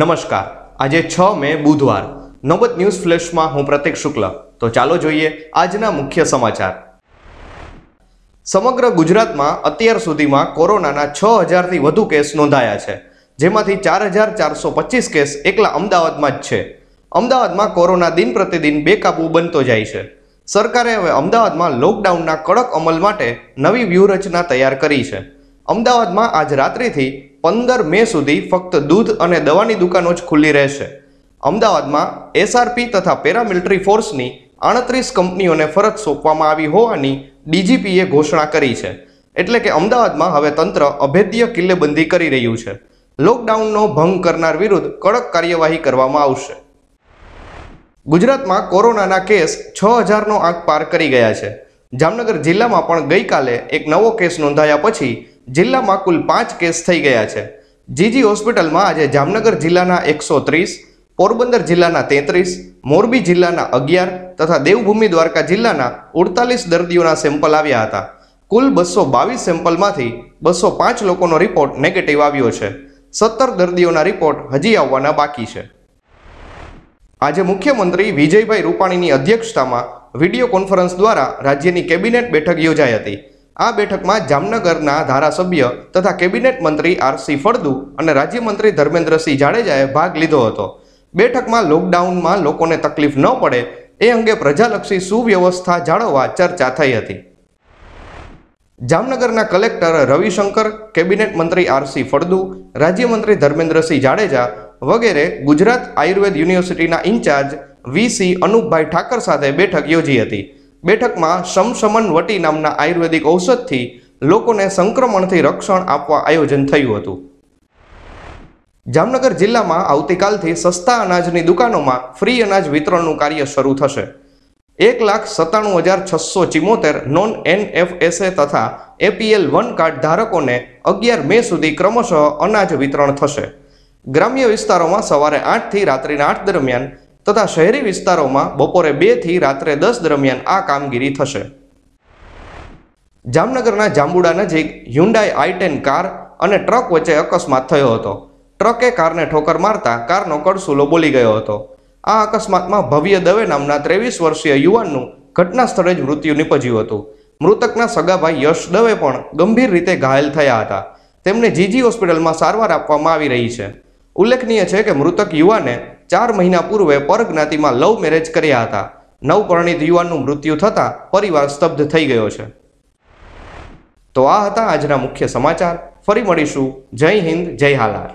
નમસ્કાર આજે છ મે બુધવાર નવબત ન્યૂઝ ફ્લેશમાં હું પ્રતિક શુક્લ તો ચાલો જોઈએ આજના મુખ્ય સમાચાર સમગ્ર ગુજરાતમાં અત્યાર સુધીમાં કોરોનાના છ હજારથી વધુ કેસ નોંધાયા છે જેમાંથી ચાર હજાર ચારસો પચીસ કેસ એકલા અમદાવાદમાં જ છે અમદાવાદમાં કોરોના દિન પ્રતિદિન બેકાબૂ બનતો જાય છે સરકારે હવે અમદાવાદમાં લોકડાઉનના કડક અમલ માટે નવી વ્યૂહરચના તૈયાર કરી છે અમદાવાદમાં આજ રાત્રિથી પંદર મે સુધી ફક્ત દૂધ અને દવાની દુકાનો જ ખુલ્લી રહેશે અમદાવાદમાં એસઆરપી તથા પેરામિલિટરી ફોર્સની આડત્રીસ કંપનીઓને ફરજ સોંપવામાં આવી હોવાની ડીજીપીએ ઘોષણા કરી છે એટલે કે અમદાવાદમાં હવે તંત્ર અભેદ્ય કિલ્લેબંધી કરી રહ્યું છે લોકડાઉનનો ભંગ કરનાર વિરુદ્ધ કડક કાર્યવાહી કરવામાં આવશે ગુજરાતમાં કોરોનાના કેસ છ હજારનો આંક પાર કરી ગયા છે જામનગર જિલ્લામાં પણ ગઈકાલે એક નવો કેસ નોંધાયા પછી જિલ્લામાં કુલ પાંચ કેસ થઈ ગયા છે જીજી હોસ્પિટલમાં આજે જામનગર જિલ્લાના એકસો ત્રીસ પોરબંદર જિલ્લાના તેત્રીસ મોરબી જિલ્લાના અગિયાર તથા દેવભૂમિ દ્વારકા જિલ્લાના ઉડતાલીસ દર્દીઓના સેમ્પલ આવ્યા હતા કુલ બસો બાવીસ સેમ્પલમાંથી બસો પાંચ લોકોનો રિપોર્ટ નેગેટિવ આવ્યો છે સત્તર દર્દીઓના રિપોર્ટ હજી આવવાના બાકી છે આજે મુખ્યમંત્રી વિજયભાઈ રૂપાણીની અધ્યક્ષતામાં વિડીયો કોન્ફરન્સ દ્વારા રાજ્યની કેબિનેટ બેઠક યોજાઈ હતી આ બેઠકમાં જામનગરના ધારાસભ્ય તથા કેબિનેટ મંત્રી આરસી ફળદુ અને રાજ્યમંત્રી ધર્મેન્દ્રસિંહ જાડેજાએ ભાગ લીધો હતો બેઠકમાં લોકડાઉનમાં લોકોને તકલીફ ન પડે એ અંગે પ્રજાલક્ષી સુવ્યવસ્થા જાળવવા ચર્ચા થઈ હતી જામનગરના કલેક્ટર રવિશંકર કેબિનેટ મંત્રી આરસી ફળદુ રાજ્યમંત્રી ધર્મેન્દ્રસિંહ જાડેજા વગેરે ગુજરાત આયુર્વેદ યુનિવર્સિટીના ઇન્ચાર્જ વીસી અનુપભાઈ ઠાકર સાથે બેઠક યોજી હતી બેઠકમાં સમસમન વટી નામના આયુર્વેદિક ઔષધથી લોકોને સંક્રમણથી રક્ષણ આપવા આયોજન થયું હતું જામનગર જિલ્લામાં આવતીકાલથી સસ્તા અનાજની દુકાનોમાં ફ્રી અનાજ વિતરણનું કાર્ય શરૂ થશે એક લાખ સત્તાણું હજાર છસો ચિમોતેર નોન એનએફએસએ તથા એપીએલ વન કાર્ડ ધારકોને અગિયાર મે સુધી ક્રમશઃ અનાજ વિતરણ થશે ગ્રામ્ય વિસ્તારોમાં સવારે આઠથી રાત્રિના આઠ દરમિયાન તથા શહેરી વિસ્તારોમાં બપોરે બેથી રાત્રે દસ દરમિયાન આ કામગીરી થશે જામનગરના જાંબુડા નજીક હ્યુન્ડાઈ આઈ ટેન કાર અને ટ્રક વચ્ચે અકસ્માત થયો હતો ટ્રકે કારને ઠોકર મારતા કારનો કડસુલો બોલી ગયો હતો આ અકસ્માતમાં ભવ્ય દવે નામના ત્રેવીસ વર્ષીય યુવાનનું ઘટના સ્થળે જ મૃત્યુ નીપજ્યું હતું મૃતકના સગાભાઈ યશ દવે પણ ગંભીર રીતે ઘાયલ થયા હતા તેમને જીજી હોસ્પિટલમાં સારવાર આપવામાં આવી રહી છે ઉલ્લેખનીય છે કે મૃતક યુવાને ચાર મહિના પૂર્વે પરજ્ઞાતિમાં લવ મેરેજ કર્યા હતા નવપરણિત યુવાનનું મૃત્યુ થતાં પરિવાર સ્તબ્ધ થઈ ગયો છે તો આ હતા આજના મુખ્ય સમાચાર ફરી મળીશું જય હિન્દ જય હાલાર